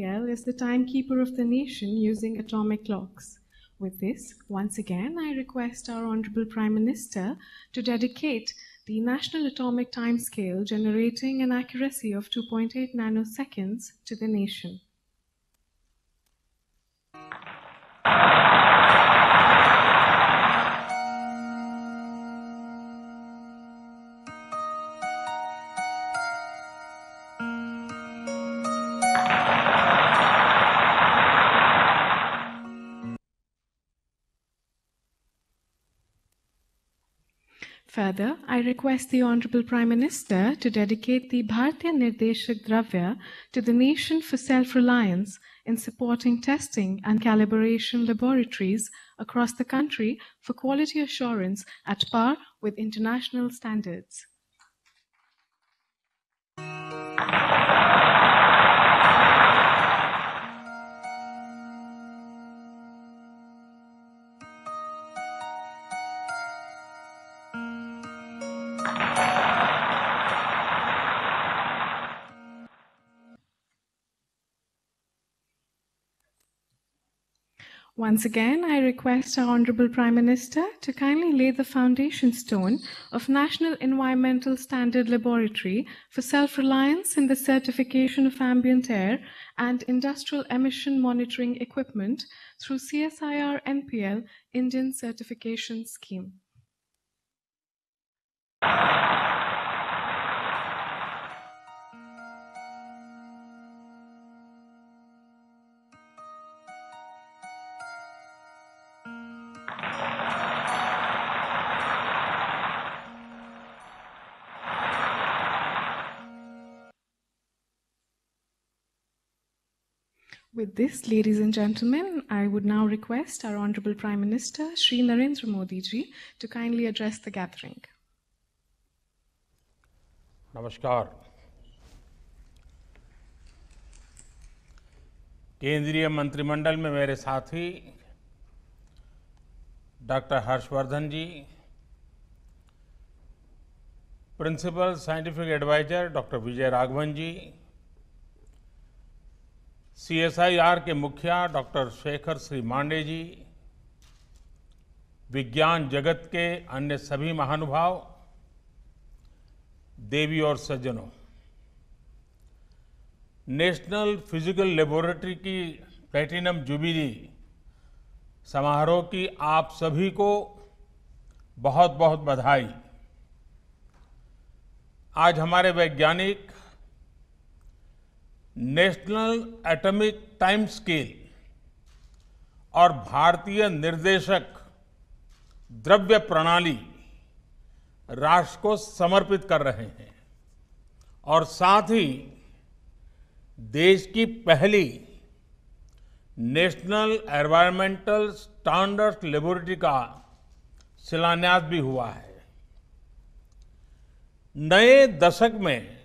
Gabriel is the timekeeper of the nation using atomic clocks. With this, once again, I request our Honorable Prime Minister to dedicate the National Atomic Timescale generating an accuracy of 2.8 nanoseconds to the nation. Further, I request the Honorable Prime Minister to dedicate the Bharatiya Nirdeshak Dravya to the nation for self-reliance in supporting testing and calibration laboratories across the country for quality assurance at par with international standards. Once again, I request our Honorable Prime Minister to kindly lay the foundation stone of National Environmental Standard Laboratory for self-reliance in the certification of ambient air and industrial emission monitoring equipment through CSIR NPL Indian Certification Scheme. with this, ladies and gentlemen, I would now request our Honorable Prime Minister, Shri Narendra Modi ji, to kindly address the gathering. Namaskar. Kendriya Mantri Mandal mein mere saathi, Dr. Harshvardhan ji, Principal Scientific Advisor, Dr. Vijay Raghavan ji, CSIR के मुखिया doctor Shekhar Shri Mande ji विज्ञान जगत के अन्य सभी महानुभाव देवी और सज्जनों नेशनल फिजिकल लेबोरेटरी की प्लेटिनम जुबिली समारोह की आप सभी को बहुत बहुत बधाई आज हमारे वैज्ञानिक नेशनल एटॉमिक टाइम स्केल और भारतीय निर्देशक द्रव्य प्रणाली राष्ट्र को समर्पित कर रहे हैं और साथ ही देश की पहली नेशनल एनवायरमेंटल स्टैंडर्ड लेबोरेटरी का शिलान्यास भी हुआ है नए दशक में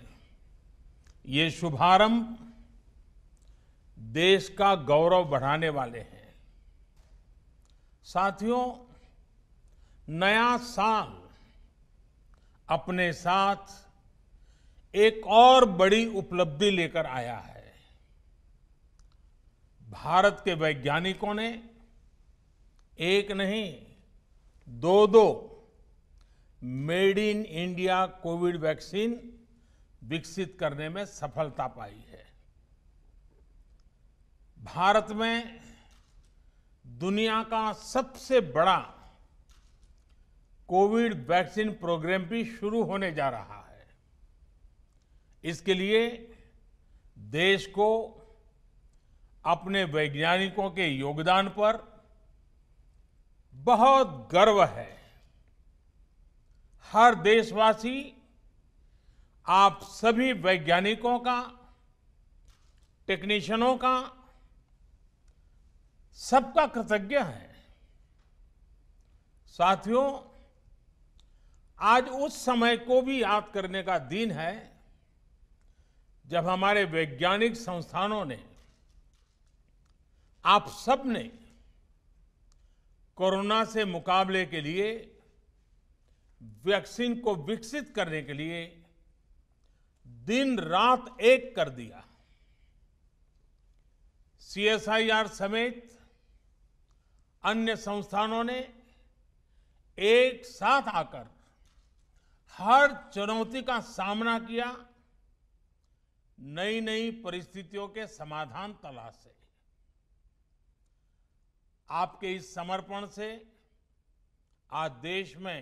ये शुभारंभ देश का गौरव बढ़ाने वाले हैं साथियों नया साल अपने साथ एक और बड़ी उपलब्धि लेकर आया है भारत के वैज्ञानिकों ने एक नहीं दो दो made in India covid vaccine विकसित करने में सफलता पाई भारत में दुनिया का सबसे बड़ा कोविड वैक्सीन प्रोग्राम भी शुरू होने जा रहा है इसके लिए देश को अपने वैज्ञानिकों के योगदान पर बहुत गर्व है हर देशवासी आप सभी वैज्ञानिकों का टेक्नीशियनों का सबका कृतज्ञ है साथियों आज उस समय को भी याद करने का दिन है जब हमारे वैज्ञानिक संस्थानों ने आप सब ने कोरोना से मुकाबले के लिए वैक्सीन को विकसित करने के लिए दिन रात एक कर दिया सीएसआईआर समेत अन्य संस्थानों ने एक साथ आकर हर चुनौती का सामना किया नई नई परिस्थितियों के समाधान तलाशे आपके इस समर्पण से आज देश में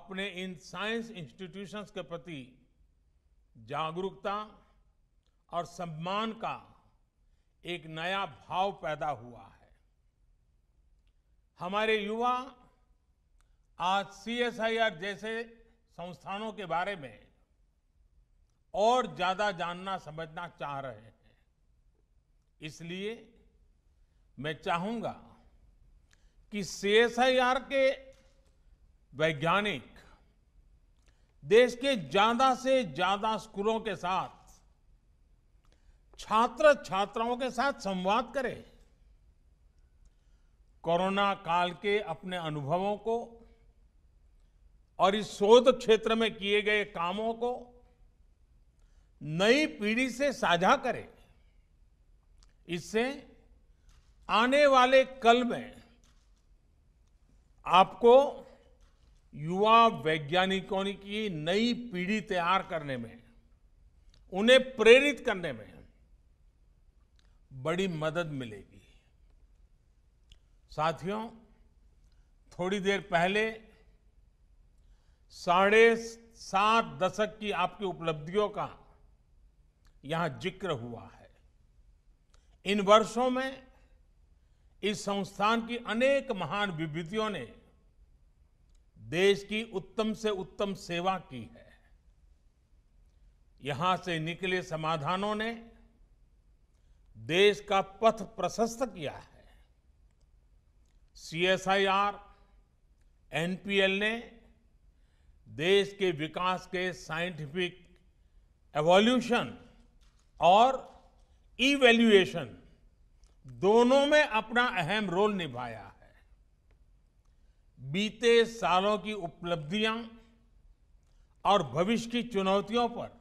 अपने इन साइंस इंस्टीट्यूशंस के प्रति जागरूकता और सम्मान का एक नया भाव पैदा हुआ है हमारे युवा आज सीएसआईआर जैसे संस्थानों के बारे में और ज्यादा जानना समझना चाह रहे हैं इसलिए मैं चाहूंगा कि सीएसआईआर के वैज्ञानिक देश के ज्यादा से ज्यादा स्कूलों के साथ छात्र छात्राओं के साथ संवाद करें कोरोना काल के अपने अनुभवों को और इस शोध क्षेत्र में किए गए कामों को नई पीढ़ी से साझा करें इससे आने वाले कल में आपको युवा वैज्ञानिकों की नई पीढ़ी तैयार करने में उन्हें प्रेरित करने में बड़ी मदद मिलेगी साथियों थोड़ी देर पहले साढ़े सात दशक की आपकी उपलब्धियों का यहां जिक्र हुआ है इन वर्षों में इस संस्थान की अनेक महान विभूतियों ने देश की उत्तम से उत्तम सेवा की है यहां से निकले समाधानों ने देश का पथ प्रशस्त किया है सीएसआईआर एनपीएल ने देश के विकास के साइंटिफिक एवोल्यूशन और इवेल्युएशन दोनों में अपना अहम रोल निभाया है बीते सालों की उपलब्धियां और भविष्य की चुनौतियों पर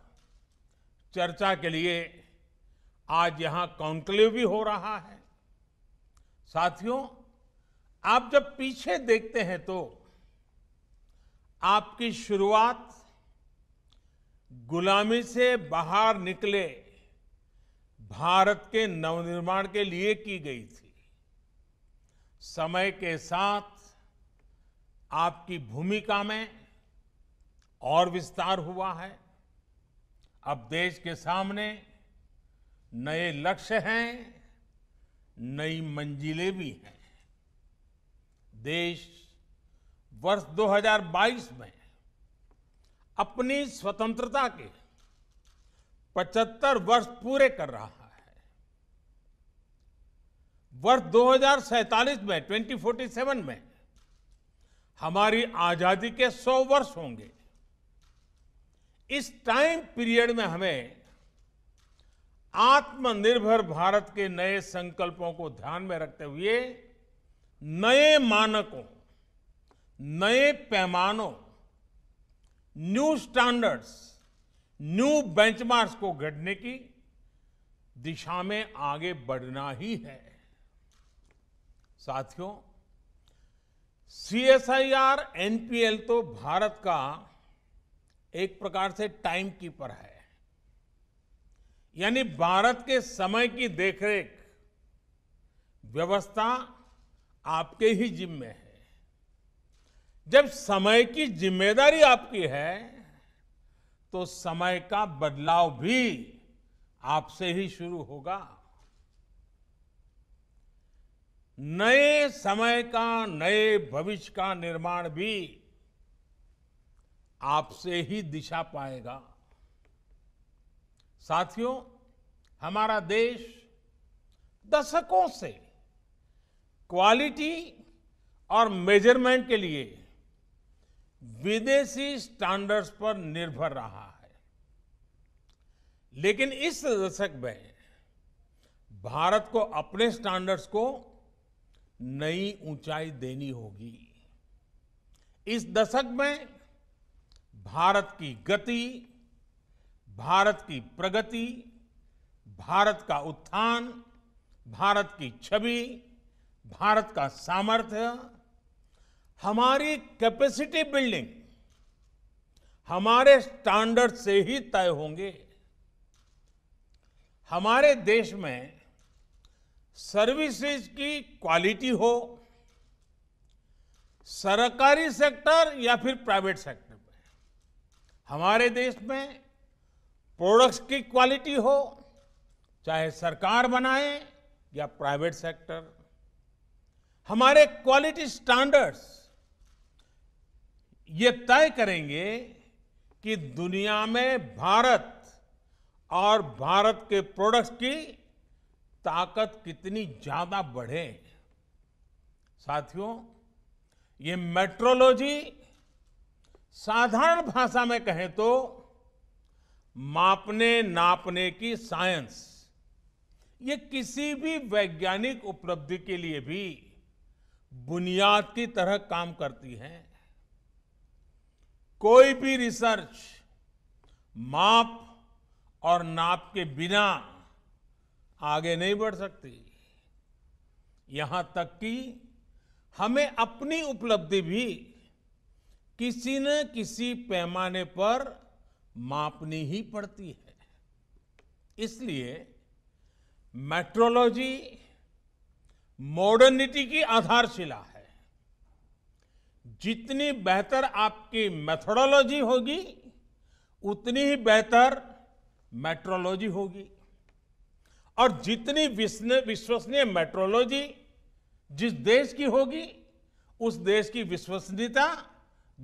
चर्चा के लिए आज यहां कॉन्क्लेव भी हो रहा है साथियों आप जब पीछे देखते हैं तो आपकी शुरुआत गुलामी से बाहर निकले भारत के नवनिर्माण के लिए की गई थी समय के साथ आपकी भूमिका में और विस्तार हुआ है अब देश के सामने नए लक्ष्य हैं नई मंजिलें भी हैं देश वर्ष 2022 में अपनी स्वतंत्रता के 75 वर्ष पूरे कर रहा है वर्ष दो में 2047 में हमारी आजादी के 100 वर्ष होंगे इस टाइम पीरियड में हमें आत्मनिर्भर भारत के नए संकल्पों को ध्यान में रखते हुए नए मानकों नए पैमानों न्यू स्टैंडर्ड्स न्यू बेंचमार्क्स को गढ़ने की दिशा में आगे बढ़ना ही है साथियों सीएसआईआर एनपीएल तो भारत का एक प्रकार से टाइम कीपर है यानी भारत के समय की देखरेख व्यवस्था आपके ही जिम्मे है जब समय की जिम्मेदारी आपकी है तो समय का बदलाव भी आपसे ही शुरू होगा नए समय का नए भविष्य का निर्माण भी आपसे ही दिशा पाएगा साथियों हमारा देश दशकों से क्वालिटी और मेजरमेंट के लिए विदेशी स्टैंडर्ड्स पर निर्भर रहा है लेकिन इस दशक में भारत को अपने स्टैंडर्ड्स को नई ऊंचाई देनी होगी इस दशक में भारत की गति भारत की प्रगति भारत का उत्थान भारत की छवि भारत का सामर्थ्य हमारी कैपेसिटी बिल्डिंग हमारे स्टैंडर्ड से ही तय होंगे हमारे देश में सर्विसेज की क्वालिटी हो सरकारी सेक्टर या फिर प्राइवेट सेक्टर में हमारे देश में प्रोडक्ट्स की क्वालिटी हो चाहे सरकार बनाए या प्राइवेट सेक्टर हमारे क्वालिटी स्टैंडर्ड्स ये तय करेंगे कि दुनिया में भारत और भारत के प्रोडक्ट्स की ताकत कितनी ज्यादा बढ़े साथियों ये मेट्रोलॉजी साधारण भाषा में कहें तो मापने नापने की साइंस ये किसी भी वैज्ञानिक उपलब्धि के लिए भी बुनियाद की तरह काम करती है कोई भी रिसर्च माप और नाप के बिना आगे नहीं बढ़ सकती यहां तक कि हमें अपनी उपलब्धि भी किसी न किसी पैमाने पर मापनी ही पड़ती है इसलिए मेट्रोलॉजी मॉडर्निटी की आधारशिला है जितनी बेहतर आपकी मेथोडोलॉजी होगी उतनी ही बेहतर मेट्रोलॉजी होगी और जितनी विश्वसनीय मेट्रोलॉजी जिस देश की होगी उस देश की विश्वसनीयता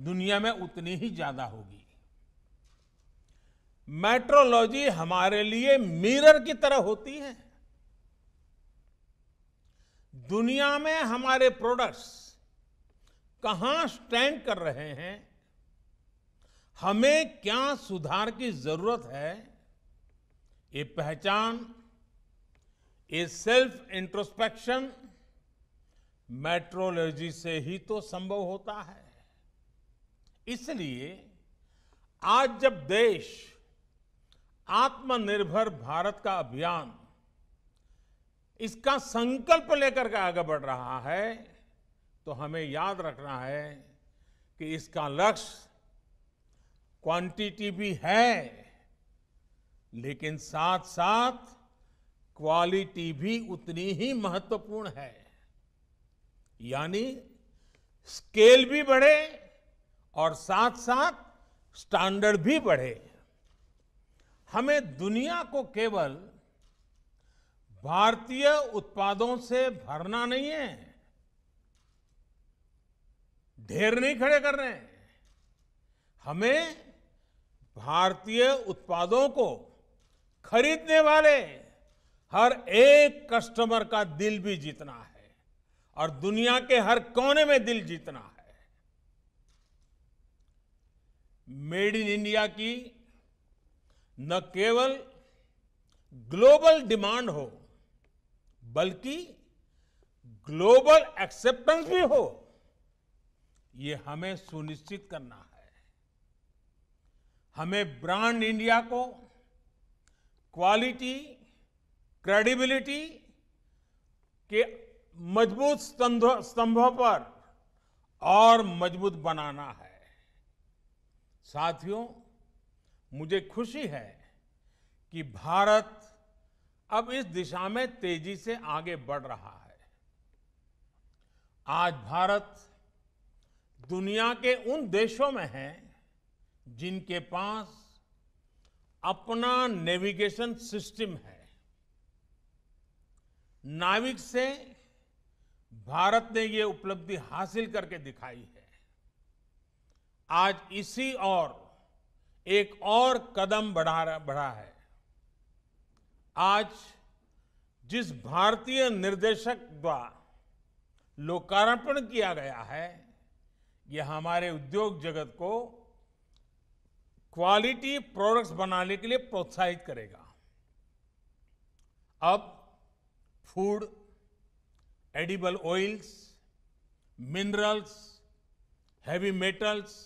दुनिया में उतनी ही ज्यादा होगी मेट्रोलॉजी हमारे लिए मिरर की तरह होती है दुनिया में हमारे प्रोडक्ट्स कहाँ स्टैंड कर रहे हैं हमें क्या सुधार की जरूरत है ये पहचान ये सेल्फ इंट्रोस्पेक्शन मेट्रोलॉजी से ही तो संभव होता है इसलिए आज जब देश आत्मनिर्भर भारत का अभियान इसका संकल्प लेकर के आगे बढ़ रहा है तो हमें याद रखना है कि इसका लक्ष्य क्वांटिटी भी है लेकिन साथ साथ क्वालिटी भी उतनी ही महत्वपूर्ण है यानी स्केल भी बढ़े और साथ साथ स्टैंडर्ड भी बढ़े हमें दुनिया को केवल भारतीय उत्पादों से भरना नहीं है ढेर नहीं खड़े कर रहे हैं हमें भारतीय उत्पादों को खरीदने वाले हर एक कस्टमर का दिल भी जीतना है और दुनिया के हर कोने में दिल जीतना है मेड इन इंडिया की न केवल ग्लोबल डिमांड हो बल्कि ग्लोबल एक्सेप्टेंस भी हो ये हमें सुनिश्चित करना है हमें ब्रांड इंडिया को क्वालिटी क्रेडिबिलिटी के मजबूत स्तंभों पर और मजबूत बनाना है साथियों मुझे खुशी है कि भारत अब इस दिशा में तेजी से आगे बढ़ रहा है आज भारत दुनिया के उन देशों में है जिनके पास अपना नेविगेशन सिस्टम है नाविक से भारत ने ये उपलब्धि हासिल करके दिखाई है आज इसी और एक और कदम बढ़ा बढ़ा है आज जिस भारतीय निर्देशक द्वारा लोकार्पण किया गया है यह हमारे उद्योग जगत को क्वालिटी प्रोडक्ट्स बनाने के लिए प्रोत्साहित करेगा अब food edible oils minerals heavy metals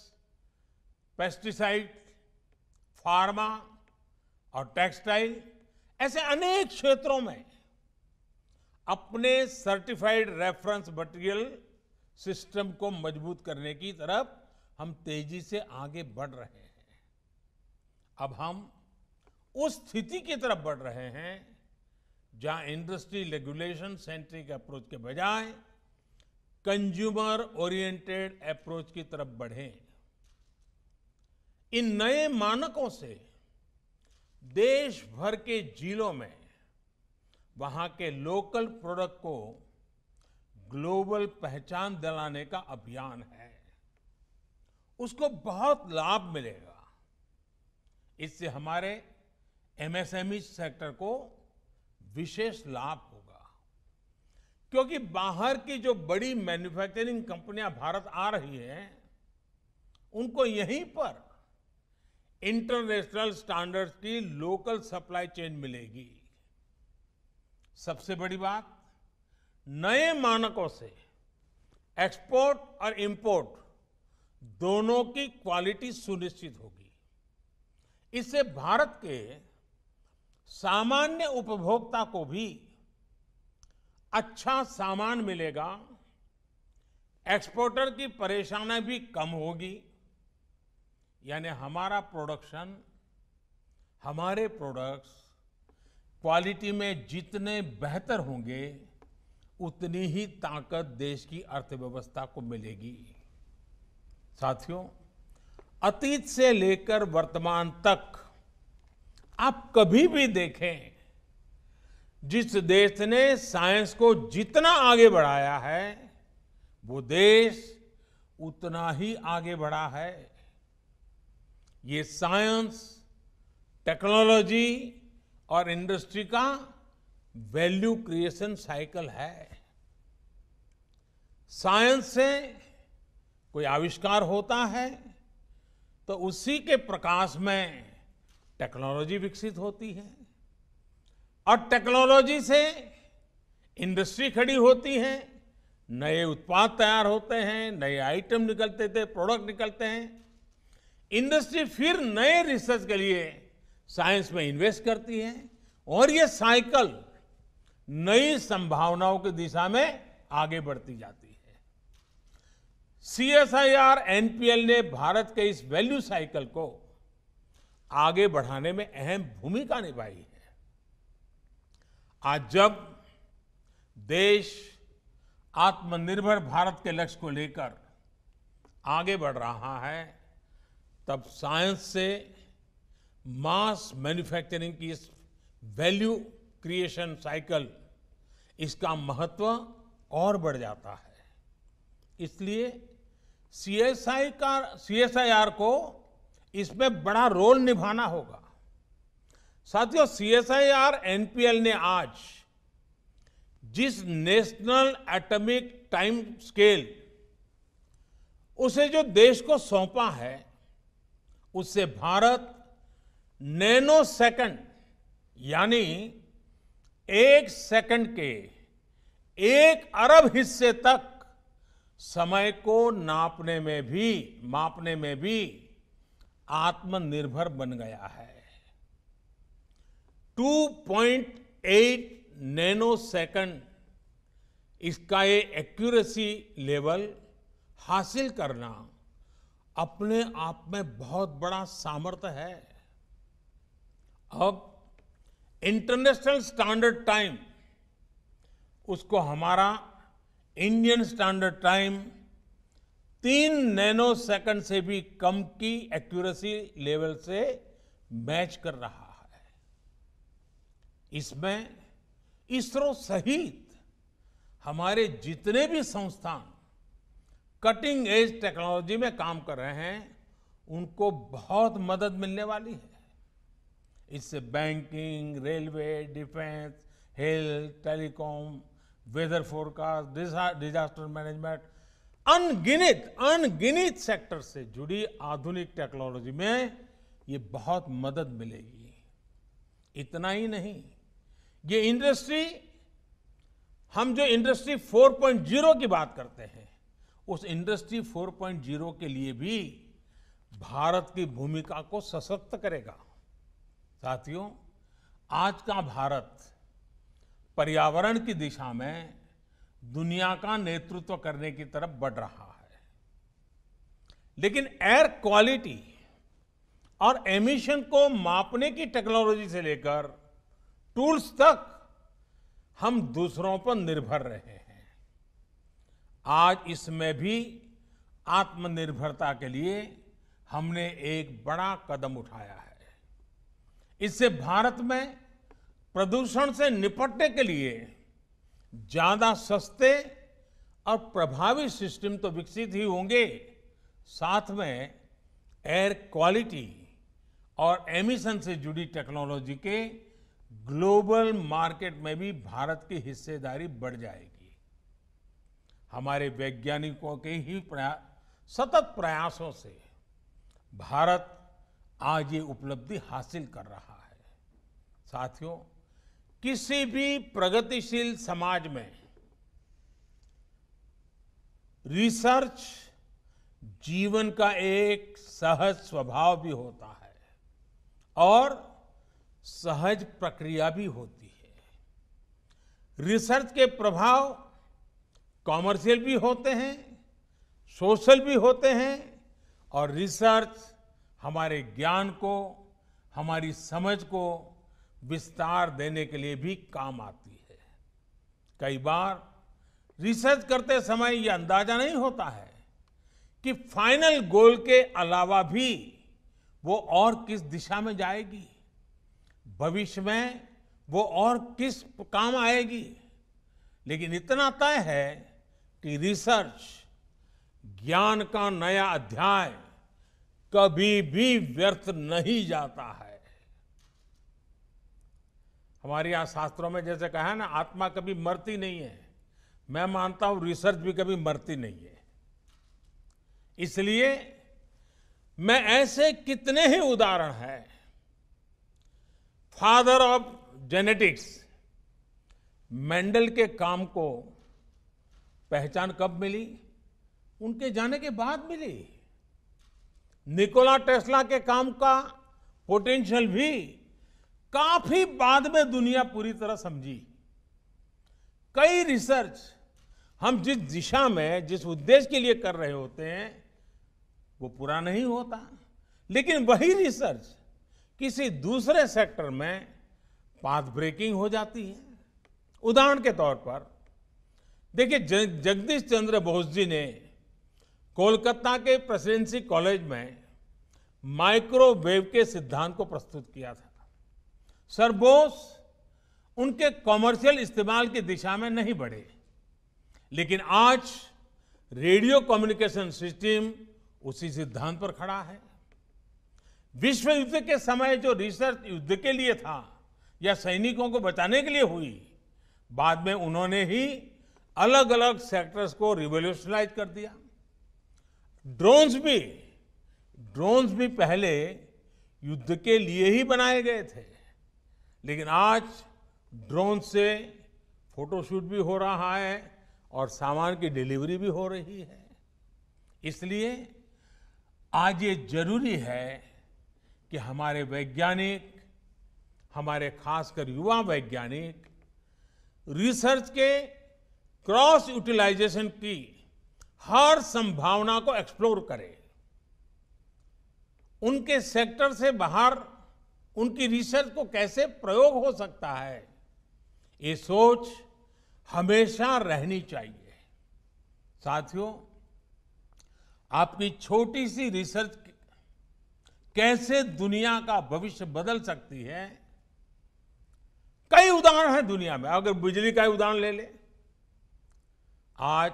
pesticide pharma और टेक्सटाइल ऐसे अनेक क्षेत्रों में अपने सर्टिफाइड रेफरेंस मटेरियल सिस्टम को मजबूत करने की तरफ हम तेजी से आगे बढ़ रहे हैं अब हम उस स्थिति की तरफ बढ़ रहे हैं जहां इंडस्ट्री रेगुलेशन सेंट्रिक अप्रोच के बजाय कंज्यूमर ओरिएंटेड अप्रोच की तरफ बढ़ें इन नए मानकों से देश भर के जिलों में वहां के लोकल प्रोडक्ट को ग्लोबल पहचान दिलाने का अभियान है उसको बहुत लाभ मिलेगा इससे हमारे एमएसएमई सेक्टर e को विशेष लाभ होगा क्योंकि बाहर की जो बड़ी मैन्युफैक्चरिंग कंपनियां भारत आ रही हैं उनको यहीं पर इंटरनेशनल स्टैंडर्ड्स की लोकल सप्लाई चेन मिलेगी सबसे बड़ी बात नए मानकों से एक्सपोर्ट और इंपोर्ट दोनों की क्वालिटी सुनिश्चित होगी इससे भारत के सामान्य उपभोक्ता को भी अच्छा सामान मिलेगा एक्सपोर्टर की परेशानी भी कम होगी यानी हमारा प्रोडक्शन हमारे प्रोडक्ट्स क्वालिटी में जितने बेहतर होंगे उतनी ही ताकत देश की अर्थव्यवस्था को मिलेगी साथियों अतीत से लेकर वर्तमान तक आप कभी भी देखें जिस देश ने साइंस को जितना आगे बढ़ाया है वो देश उतना ही आगे बढ़ा है ये साइंस टेक्नोलॉजी और इंडस्ट्री का वैल्यू क्रिएशन साइकिल है साइंस से कोई आविष्कार होता है तो उसी के प्रकाश में टेक्नोलॉजी विकसित होती है और टेक्नोलॉजी से इंडस्ट्री खड़ी होती है नए उत्पाद तैयार होते हैं नए आइटम निकलते थे प्रोडक्ट निकलते हैं इंडस्ट्री फिर नए रिसर्च के लिए साइंस में इन्वेस्ट करती है और ये साइकिल नई संभावनाओं की दिशा में आगे बढ़ती जाती है C S I R NPL ने भारत के इस वैल्यू साइकिल को आगे बढ़ाने में अहम भूमिका निभाई है आज जब देश आत्मनिर्भर भारत के लक्ष्य को लेकर आगे बढ़ रहा है तब साइंस से मास मैन्युफैक्चरिंग की इस वैल्यू क्रिएशन साइकिल इसका महत्व और बढ़ जाता है इसलिए सी एस आई का सी एस आई आर को इसमें बड़ा रोल निभाना होगा साथियों C S I R N P L ने आज जिस नेशनल एटॉमिक टाइम स्केल उसे जो देश को सौंपा है उससे भारत नैनो सेकंड यानी एक सेकंड के एक अरब हिस्से तक समय को नापने में भी मापने में भी आत्मनिर्भर बन गया है 2.8 नैनो सेकंड इसका ये एक्यूरेसी लेवल हासिल करना अपने आप में बहुत बड़ा सामर्थ्य है अब इंटरनेशनल स्टैंडर्ड टाइम उसको हमारा इंडियन स्टैंडर्ड टाइम तीन नैनो सेकंड से भी कम की एक्यूरेसी लेवल से मैच कर रहा है इसमें इसरो सहित हमारे जितने भी संस्थान कटिंग एज टेक्नोलॉजी में काम कर रहे हैं उनको बहुत मदद मिलने वाली है इससे banking railway defence health telecom weather forecast disaster management अनगिनित अनगिनित सेक्टर से जुड़ी आधुनिक टेक्नोलॉजी में ये बहुत मदद मिलेगी इतना ही नहीं ये इंडस्ट्री हम जो इंडस्ट्री 4.0 की बात करते हैं उस इंडस्ट्री 4.0 के लिए भी भारत की भूमिका को सशक्त करेगा साथियों आज का भारत पर्यावरण की दिशा में दुनिया का नेतृत्व करने की तरफ बढ़ रहा है लेकिन एयर क्वालिटी और एमिशन को मापने की टेक्नोलॉजी से लेकर टूल्स तक हम दूसरों पर निर्भर रहे हैं आज इसमें भी आत्मनिर्भरता के लिए हमने एक बड़ा कदम उठाया है इससे भारत में प्रदूषण से निपटने के लिए ज्यादा सस्ते और प्रभावी सिस्टम तो विकसित ही होंगे साथ में एयर क्वालिटी और एमिशन से जुड़ी टेक्नोलॉजी के ग्लोबल मार्केट में भी भारत की हिस्सेदारी बढ़ जाएगी हमारे वैज्ञानिकों के ही प्रयास सतत प्रयासों से भारत आज ये उपलब्धि हासिल कर रहा है साथियों किसी भी प्रगतिशील समाज में रिसर्च जीवन का एक सहज स्वभाव भी होता है और सहज प्रक्रिया भी होती है रिसर्च के प्रभाव कॉमर्शियल भी होते हैं सोशल भी होते हैं और रिसर्च हमारे ज्ञान को हमारी समझ को विस्तार देने के लिए भी काम आती है कई बार रिसर्च करते समय ये अंदाजा नहीं होता है कि फाइनल गोल के अलावा भी वो और किस दिशा में जाएगी भविष्य में वो और किस काम आएगी लेकिन इतना तय है कि रिसर्च ज्ञान का नया अध्याय कभी भी व्यर्थ नहीं जाता है हमारे यहां शास्त्रों में जैसे कहा है ना आत्मा कभी मरती नहीं है मैं मानता हूं रिसर्च भी कभी मरती नहीं है इसलिए मैं ऐसे कितने ही उदाहरण हैं फादर ऑफ जेनेटिक्स मेंडल के काम को पहचान कब मिली उनके जाने के बाद मिली निकोला टेस्ला के काम का पोटेंशियल भी काफी बाद में दुनिया पूरी तरह समझी कई रिसर्च हम जिस दिशा में जिस उद्देश्य के लिए कर रहे होते हैं वो पूरा नहीं होता लेकिन वही रिसर्च किसी दूसरे सेक्टर में पाथ ब्रेकिंग हो जाती है उदाहरण के तौर पर देखिए जगदीश चंद्र बोस जी ने कोलकाता के प्रेसिडेंसी कॉलेज में माइक्रोवेव के सिद्धांत को प्रस्तुत किया था सर बोस उनके कॉमर्शियल इस्तेमाल की दिशा में नहीं बढ़े लेकिन आज रेडियो कम्युनिकेशन सिस्टम उसी सिद्धांत पर खड़ा है विश्व युद्ध के समय जो रिसर्च युद्ध के लिए था या सैनिकों को बचाने के लिए हुई बाद में उन्होंने ही अलग अलग सेक्टर्स को रिवोल्यूशनाइज कर दिया ड्रोन्स भी ड्रोन्स भी पहले युद्ध के लिए ही बनाए गए थे लेकिन आज ड्रोन से फोटोशूट भी हो रहा है और सामान की डिलीवरी भी हो रही है इसलिए आज ये जरूरी है कि हमारे वैज्ञानिक हमारे खासकर युवा वैज्ञानिक रिसर्च के क्रॉस यूटिलाइजेशन की हर संभावना को एक्सप्लोर करें उनके सेक्टर से बाहर उनकी रिसर्च को कैसे प्रयोग हो सकता है ये सोच हमेशा रहनी चाहिए साथियों आपकी छोटी सी रिसर्च कैसे दुनिया का भविष्य बदल सकती है कई उदाहरण हैं दुनिया में अगर बिजली का उदाहरण ले लें आज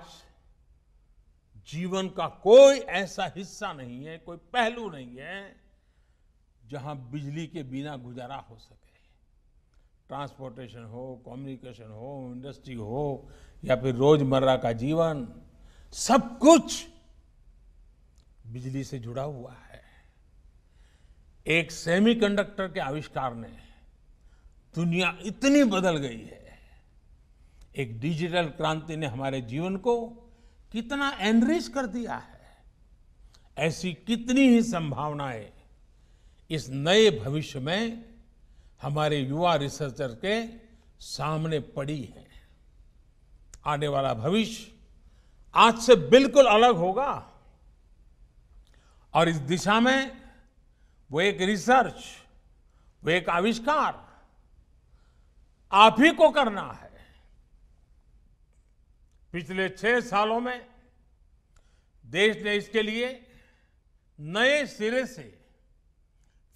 जीवन का कोई ऐसा हिस्सा नहीं है कोई पहलू नहीं है जहां बिजली के बिना गुजारा हो सके ट्रांसपोर्टेशन हो कम्युनिकेशन हो इंडस्ट्री हो या फिर रोजमर्रा का जीवन सब कुछ बिजली से जुड़ा हुआ है एक सेमीकंडक्टर के आविष्कार ने दुनिया इतनी बदल गई है एक डिजिटल क्रांति ने हमारे जीवन को कितना एनरिच कर दिया है ऐसी कितनी ही संभावनाएं इस नए भविष्य में हमारे युवा रिसर्चर के सामने पड़ी है आने वाला भविष्य आज से बिल्कुल अलग होगा और इस दिशा में वो एक रिसर्च वो एक आविष्कार आप ही को करना है पिछले छह सालों में देश ने इसके लिए नए सिरे से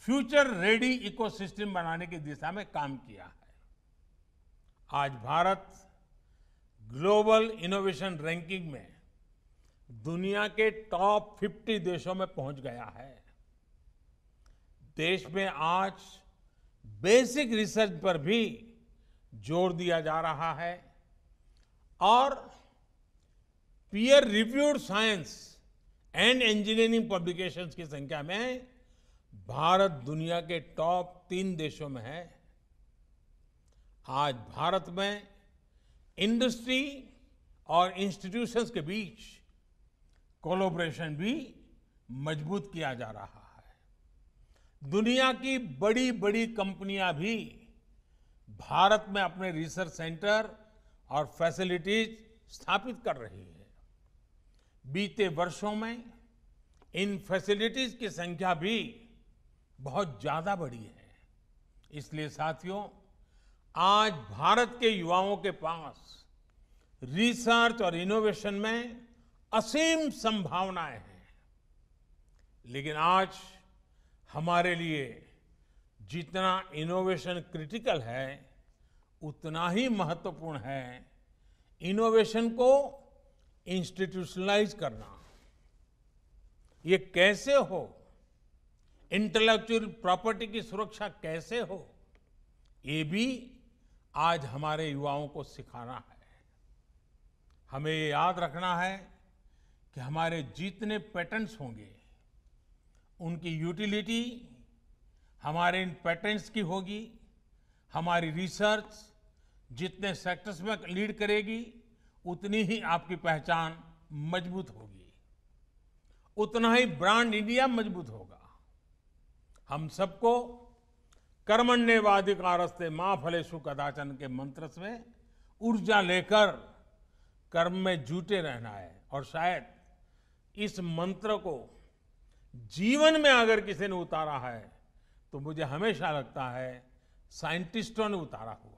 फ्यूचर रेडी इकोसिस्टम बनाने की दिशा में काम किया है आज भारत ग्लोबल इनोवेशन रैंकिंग में दुनिया के टॉप 50 देशों में पहुंच गया है देश में आज बेसिक रिसर्च पर भी जोर दिया जा रहा है और peer reviewed science and engineering publications की संख्या में भारत दुनिया के टॉप तीन देशों में है आज भारत में इंडस्ट्री और इंस्टीट्यूशंस के बीच कोलोब्रेशन भी मजबूत किया जा रहा है दुनिया की बड़ी बड़ी कंपनियां भी भारत में अपने रिसर्च सेंटर और फैसिलिटीज स्थापित कर रही है बीते वर्षों में इन फैसिलिटीज की संख्या भी बहुत ज्यादा बढ़ी है इसलिए साथियों आज भारत के युवाओं के पास रिसर्च और इनोवेशन में असीम संभावनाएं हैं लेकिन आज हमारे लिए जितना इनोवेशन क्रिटिकल है उतना ही महत्वपूर्ण है इनोवेशन को इंस्टीट्यूशनलाइज करना ये कैसे हो इंटेलेक्चुअल प्रॉपर्टी की सुरक्षा कैसे हो ये भी आज हमारे युवाओं को सिखाना है हमें ये याद रखना है कि हमारे जितने पेटेंट्स होंगे उनकी यूटिलिटी हमारे इन पेटेंट्स की होगी हमारी रिसर्च जितने सेक्टर्स में लीड करेगी उतनी ही आपकी पहचान मजबूत होगी उतना ही ब्रांड इंडिया मजबूत होगा हम सबको कर्मण्यवाधिकारस्ते मां फलेशु कदाचन के मंत्र से ऊर्जा लेकर कर्म में जूटे रहना है और शायद इस मंत्र को जीवन में अगर किसी ने उतारा है तो मुझे हमेशा लगता है साइंटिस्टों ने उतारा हो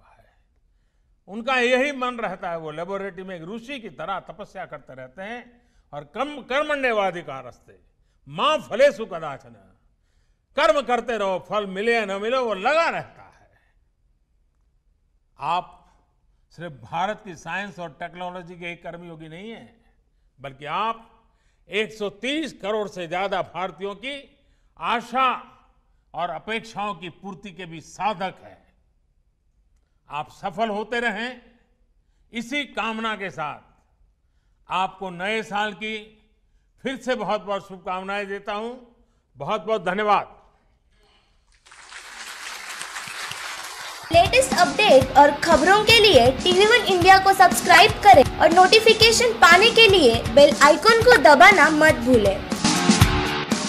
उनका यही मन रहता है वो लेबोरेटरी में एक ऋषि की तरह तपस्या करते रहते हैं और कर्म कर्मण्यवादी का रस्ते माँ फले सुकदाचन कर्म करते रहो फल मिले न मिले वो लगा रहता है आप सिर्फ भारत की साइंस और टेक्नोलॉजी के एक कर्मयोगी नहीं है बल्कि आप 130 करोड़ से ज्यादा भारतीयों की आशा और अपेक्षाओं की पूर्ति के भी साधक हैं आप सफल होते रहें इसी कामना के साथ आपको नए साल की फिर से बहुत बहुत शुभकामनाएं देता हूं बहुत बहुत धन्यवाद लेटेस्ट अपडेट और खबरों के लिए टीवी वन इंडिया को सब्सक्राइब करें और नोटिफिकेशन पाने के लिए बेल आइकॉन को दबाना मत भूलें।